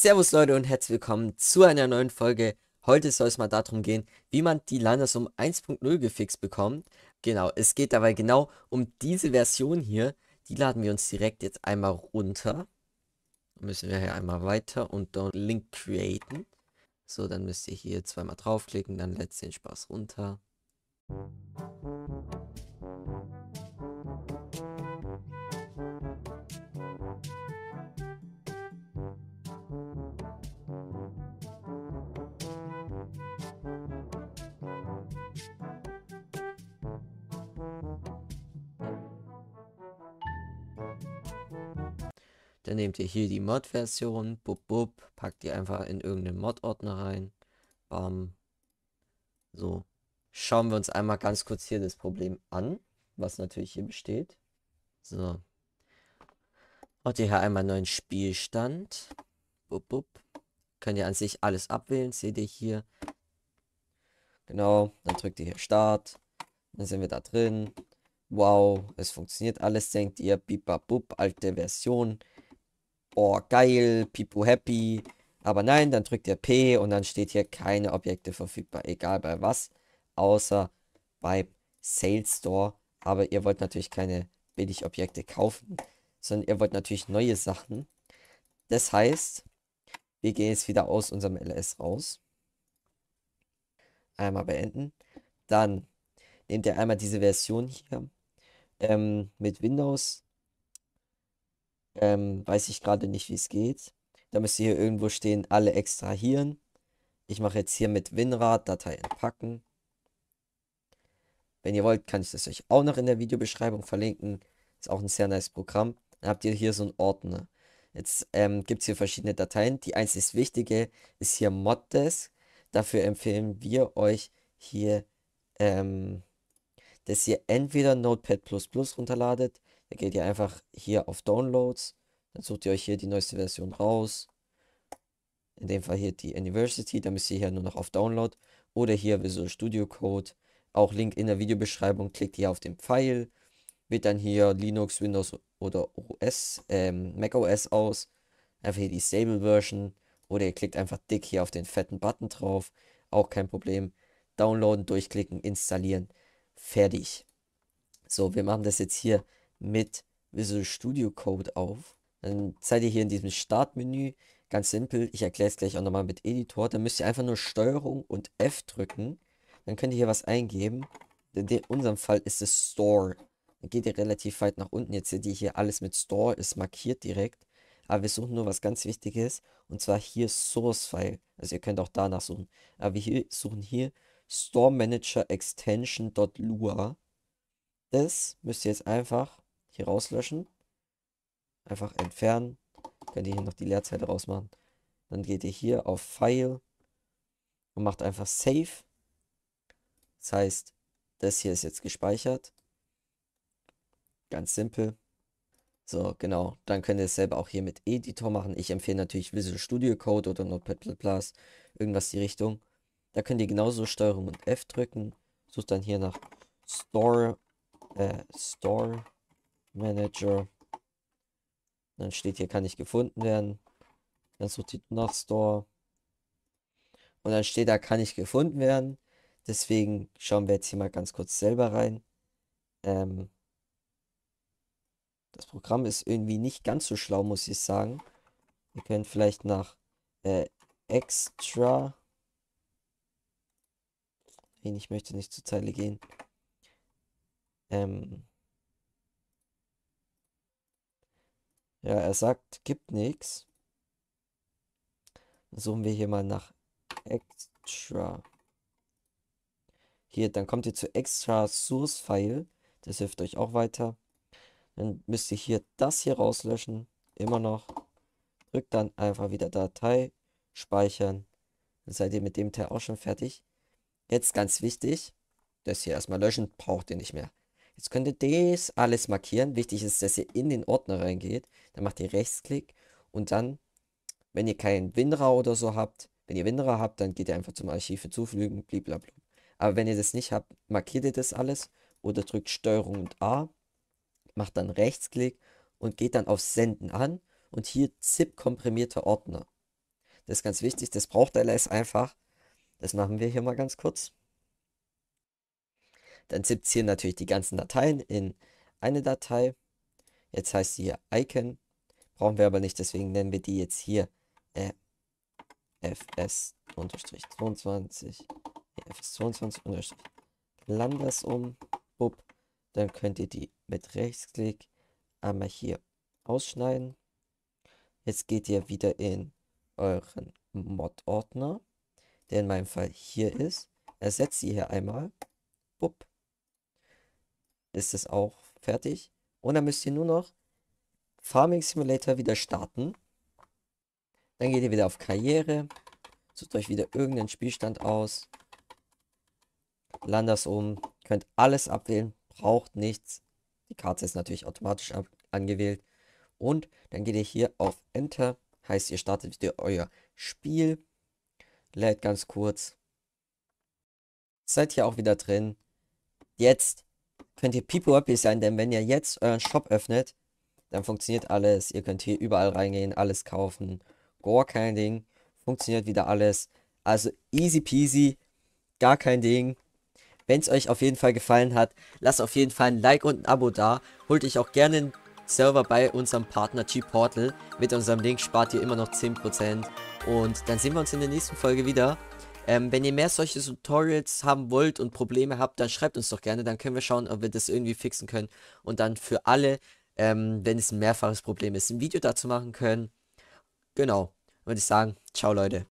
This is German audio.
Servus Leute und herzlich willkommen zu einer neuen Folge. Heute soll es mal darum gehen, wie man die Landesum 1.0 gefixt bekommt. Genau, es geht dabei genau um diese Version hier. Die laden wir uns direkt jetzt einmal runter. Müssen wir hier einmal weiter und dann Link createn. So, dann müsst ihr hier zweimal draufklicken, dann lädt den Spaß runter. Dann nehmt ihr hier die Mod-Version, bub bub, packt die einfach in irgendeinen Mod-Ordner rein. Bam. So. Schauen wir uns einmal ganz kurz hier das Problem an, was natürlich hier besteht. So. Und ihr hier einmal einen neuen Spielstand. Bub bub. Könnt ihr an sich alles abwählen, seht ihr hier. Genau, dann drückt ihr hier Start. Dann sind wir da drin. Wow, es funktioniert alles, denkt ihr. Bibabub, alte Version boah, geil, Pipo happy. Aber nein, dann drückt ihr P und dann steht hier keine Objekte verfügbar, egal bei was, außer bei Sales Store. Aber ihr wollt natürlich keine billig Objekte kaufen, sondern ihr wollt natürlich neue Sachen. Das heißt, wir gehen jetzt wieder aus unserem LS raus. Einmal beenden. Dann nehmt ihr einmal diese Version hier ähm, mit Windows ähm, weiß ich gerade nicht, wie es geht. Da müsste hier irgendwo stehen, alle extrahieren. Ich mache jetzt hier mit WinRAD Datei entpacken. Wenn ihr wollt, kann ich das euch auch noch in der Videobeschreibung verlinken. Ist auch ein sehr nice Programm. Dann habt ihr hier so einen Ordner. Jetzt ähm, gibt es hier verschiedene Dateien. Die einzig wichtige ist hier Moddesk. Dafür empfehlen wir euch hier, ähm, dass ihr entweder Notepad runterladet da geht ihr einfach hier auf Downloads, dann sucht ihr euch hier die neueste Version raus. In dem Fall hier die University, Da müsst ihr hier nur noch auf Download oder hier Visual Studio Code. Auch Link in der Videobeschreibung, klickt hier auf den Pfeil, Wird dann hier Linux, Windows oder OS, ähm, Mac OS aus. Einfach hier die Stable Version oder ihr klickt einfach dick hier auf den fetten Button drauf. Auch kein Problem. Downloaden, durchklicken, installieren. Fertig. So, wir machen das jetzt hier mit Visual Studio Code auf. Dann seid ihr hier in diesem Startmenü. Ganz simpel, ich erkläre es gleich auch nochmal mit Editor. Dann müsst ihr einfach nur Steuerung und F drücken. Dann könnt ihr hier was eingeben. In unserem Fall ist es Store. Dann geht ihr relativ weit nach unten. Jetzt seht ihr hier alles mit Store, ist markiert direkt. Aber wir suchen nur was ganz Wichtiges. Und zwar hier Source File. Also ihr könnt auch danach suchen. Aber wir hier, suchen hier Store Manager Extension.lua. Das müsst ihr jetzt einfach hier rauslöschen. Einfach entfernen. Könnt ihr hier noch die Leerzeile rausmachen. Dann geht ihr hier auf File und macht einfach Save. Das heißt, das hier ist jetzt gespeichert. Ganz simpel. So, genau. Dann könnt ihr es selber auch hier mit Editor machen. Ich empfehle natürlich Visual Studio Code oder Notepad Plus. Irgendwas die Richtung. Da könnt ihr genauso Steuerung und F drücken. Sucht dann hier nach Store, äh, Store Manager. Dann steht hier, kann nicht gefunden werden. Dann sucht die nach Store. Und dann steht da, kann nicht gefunden werden. Deswegen schauen wir jetzt hier mal ganz kurz selber rein. Ähm, das Programm ist irgendwie nicht ganz so schlau, muss ich sagen. Wir können vielleicht nach äh, Extra. Ich möchte nicht zur Zeile gehen. Ähm, Ja, er sagt, gibt nichts. Suchen wir hier mal nach Extra. Hier, dann kommt ihr zu Extra Source File. Das hilft euch auch weiter. Dann müsst ihr hier das hier rauslöschen. Immer noch. Drückt dann einfach wieder Datei. Speichern. Dann seid ihr mit dem Teil auch schon fertig. Jetzt ganz wichtig. Das hier erstmal löschen. Braucht ihr nicht mehr. Jetzt könnt ihr das alles markieren. Wichtig ist, dass ihr in den Ordner reingeht. Dann macht ihr Rechtsklick und dann, wenn ihr keinen WinRAR oder so habt, wenn ihr WinRAR habt, dann geht ihr einfach zum Archiv hinzufügen, blablabla. Aber wenn ihr das nicht habt, markiert ihr das alles oder drückt STRG und A, macht dann Rechtsklick und geht dann auf Senden an und hier ZIP komprimierter Ordner. Das ist ganz wichtig, das braucht LS einfach. Das machen wir hier mal ganz kurz. Dann zippt hier natürlich die ganzen Dateien in eine Datei. Jetzt heißt sie hier Icon. Brauchen wir aber nicht, deswegen nennen wir die jetzt hier äh, fs-22 fs22 landers um. Bub. Dann könnt ihr die mit Rechtsklick einmal hier ausschneiden. Jetzt geht ihr wieder in euren Mod-Ordner, der in meinem Fall hier ist. Ersetzt sie hier einmal. Bup ist es auch fertig. Und dann müsst ihr nur noch Farming Simulator wieder starten. Dann geht ihr wieder auf Karriere. Sucht euch wieder irgendeinen Spielstand aus. Landers um. Könnt alles abwählen. Braucht nichts. Die Karte ist natürlich automatisch angewählt. Und dann geht ihr hier auf Enter. Heißt, ihr startet wieder euer Spiel. Lädt ganz kurz. Seid hier auch wieder drin. Jetzt könnt ihr Pipo happy sein, denn wenn ihr jetzt euren Shop öffnet, dann funktioniert alles. Ihr könnt hier überall reingehen, alles kaufen. Gar kein Ding. Funktioniert wieder alles. Also easy peasy. Gar kein Ding. Wenn es euch auf jeden Fall gefallen hat, lasst auf jeden Fall ein Like und ein Abo da. Holt euch auch gerne einen Server bei unserem Partner G-Portal. Mit unserem Link spart ihr immer noch 10%. Und dann sehen wir uns in der nächsten Folge wieder. Ähm, wenn ihr mehr solche Tutorials haben wollt und Probleme habt, dann schreibt uns doch gerne. Dann können wir schauen, ob wir das irgendwie fixen können. Und dann für alle, ähm, wenn es ein mehrfaches Problem ist, ein Video dazu machen können. Genau. Würde ich sagen, ciao Leute.